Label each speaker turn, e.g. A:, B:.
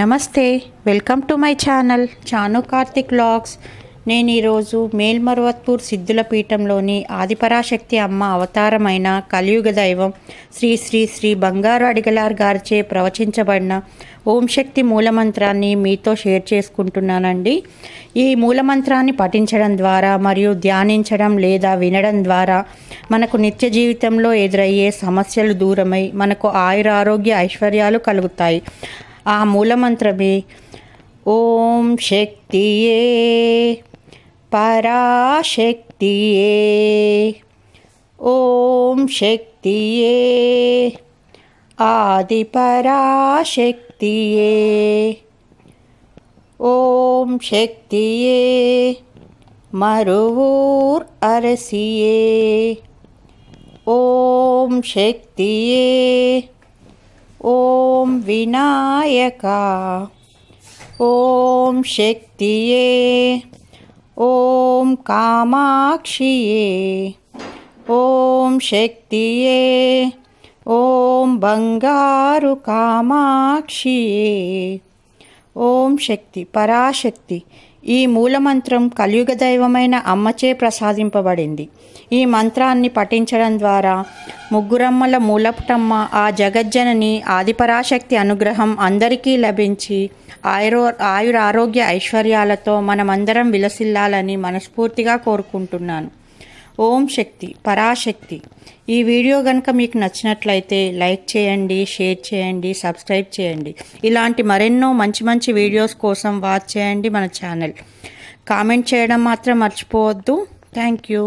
A: నమస్తే welcome to my channel చాను Karthik logs నేను ఈరోజు మేల్మర్వత్పూర్ సిద్ధుల పీఠంలోని ఆదిపరాశక్తి అమ్మ అవతారమైన కలియుగ దైవం శ్రీ శ్రీ శ్రీ బంగారు అడిగలార్ గారిచే ప్రవచించబడిన ఓం శక్తి మూలమంత్రాన్ని మీతో షేర్ చేసుకుంటున్నానండి ఈ మూలమంత్రాన్ని పఠించడం ద్వారా మరియు ధ్యానించడం లేదా వినడం ద్వారా మనకు నిత్య జీవితంలో ఎదురయ్యే సమస్యలు దూరమై మనకు ఆయుర ఆరోగ్య ఐశ్వర్యాలు కలుగుతాయి आ मूल मंत्र में ओम शक्तिये शक्ति ओम शक्ति आदि पराशक्तिये ओम शक्ति मरुवूर अरसिये ओम शक्तिये ॐ विनायका ॐ ॐ कामाक्षि ॐ शक्तिये ॐ बङ्गारुकामाक्षि ఓం శక్తి పరాశక్తి ఈ మూలమంత్రం కలియుగ దైవమైన అమ్మచే ప్రసాదింపబడింది ఈ మంత్రాన్ని పఠించడం ద్వారా ముగ్గురమ్మల మూలపుటమ్మ ఆ జగజ్జనని ఆదిపరాశక్తి అనుగ్రహం అందరికీ లభించి ఆయురో ఆయురారోగ్య ఐశ్వర్యాలతో మనమందరం విలసిల్లాలని మనస్ఫూర్తిగా కోరుకుంటున్నాను ఓం శక్తి పరాశక్తి ఈ వీడియో కనుక మీకు నచ్చినట్లయితే లైక్ చేయండి షేర్ చేయండి సబ్స్క్రైబ్ చేయండి ఇలాంటి మరెన్నో మంచి మంచి వీడియోస్ కోసం వాచ్ చేయండి మన ఛానల్ కామెంట్ చేయడం మాత్రం మర్చిపోవద్దు థ్యాంక్ యూ